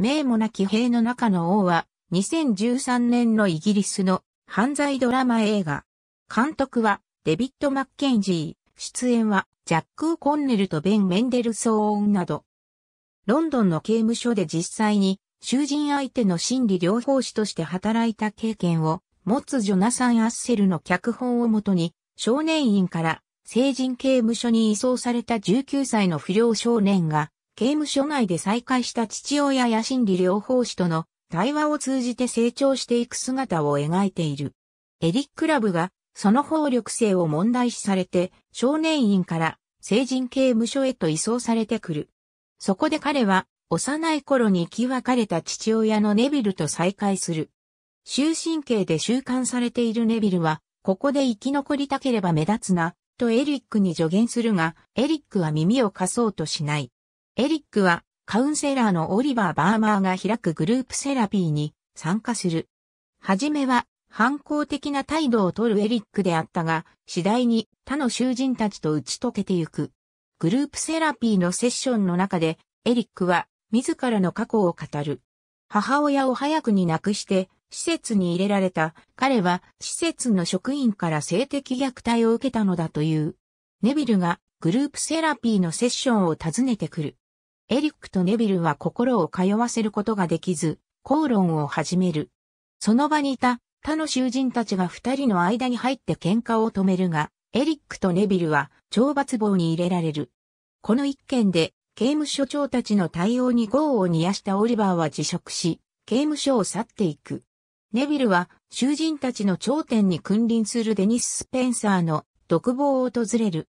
名もなき兵の中の王は、2013年のイギリスの犯罪ドラマ映画。監督は、デビッド・マッケンジー。出演は、ジャック・コンネルとベン・メンデルソーンなど。ロンドンの刑務所で実際に、囚人相手の心理療法士として働いた経験を持つジョナサン・アッセルの脚本をもとに、少年院から成人刑務所に移送された19歳の不良少年が、刑務所内で再会した父親や心理療法士との対話を通じて成長していく姿を描いている。エリック・ラブがその暴力性を問題視されて少年院から成人刑務所へと移送されてくる。そこで彼は幼い頃に生き別れた父親のネビルと再会する。終身刑で収監されているネビルは、ここで生き残りたければ目立つな、とエリックに助言するが、エリックは耳を貸そうとしない。エリックはカウンセラーのオリバー・バーマーが開くグループセラピーに参加する。はじめは反抗的な態度をとるエリックであったが、次第に他の囚人たちと打ち解けてゆく。グループセラピーのセッションの中で、エリックは自らの過去を語る。母親を早くに亡くして、施設に入れられた彼は施設の職員から性的虐待を受けたのだという。ネビルがグループセラピーのセッションを訪ねてくる。エリックとネビルは心を通わせることができず、口論を始める。その場にいた他の囚人たちが二人の間に入って喧嘩を止めるが、エリックとネビルは懲罰棒に入れられる。この一件で刑務所長たちの対応に業を煮やしたオリバーは辞職し、刑務所を去っていく。ネビルは囚人たちの頂点に君臨するデニス・スペンサーの独房を訪れる。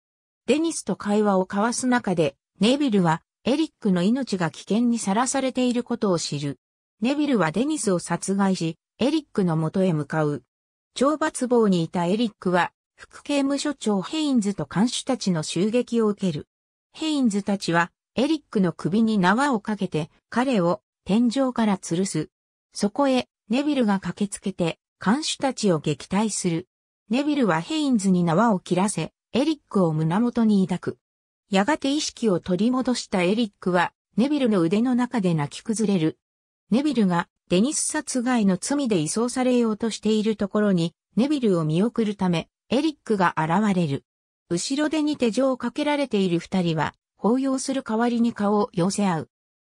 デニスと会話を交わす中で、ネビルはエリックの命が危険にさらされていることを知る。ネビルはデニスを殺害し、エリックの元へ向かう。懲罰房にいたエリックは、副刑務所長ヘインズと看守たちの襲撃を受ける。ヘインズたちは、エリックの首に縄をかけて、彼を天井から吊るす。そこへ、ネビルが駆けつけて、看守たちを撃退する。ネビルはヘインズに縄を切らせ、エリックを胸元に抱く。やがて意識を取り戻したエリックは、ネビルの腕の中で泣き崩れる。ネビルがデニス殺害の罪で移送されようとしているところに、ネビルを見送るため、エリックが現れる。後ろ手に手錠をかけられている二人は、抱擁する代わりに顔を寄せ合う。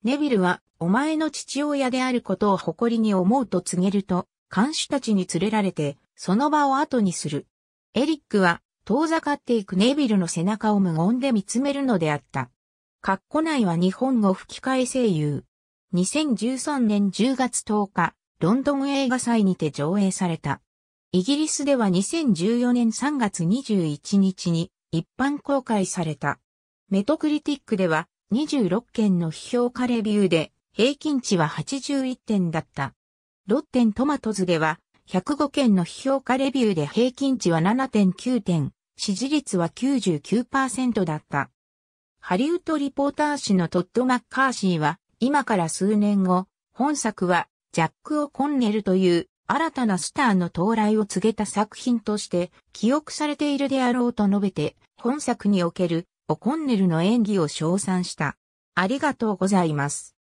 ネビルは、お前の父親であることを誇りに思うと告げると、看守たちに連れられて、その場を後にする。エリックは、遠ざかっていくネビルの背中を無言で見つめるのであった。カッコ内は日本語吹き替え声優。2013年10月10日、ロンドン映画祭にて上映された。イギリスでは2014年3月21日に一般公開された。メトクリティックでは26件の批評家レビューで平均値は81点だった。ロッテントマトズでは105件の批評家レビューで平均値は7.9点、支持率は99%だった。ハリウッドリポーター誌のトッド・マッカーシーは、今から数年後、本作は、ジャック・オ・コンネルという新たなスターの到来を告げた作品として記憶されているであろうと述べて、本作におけるオ・コンネルの演技を称賛した。ありがとうございます。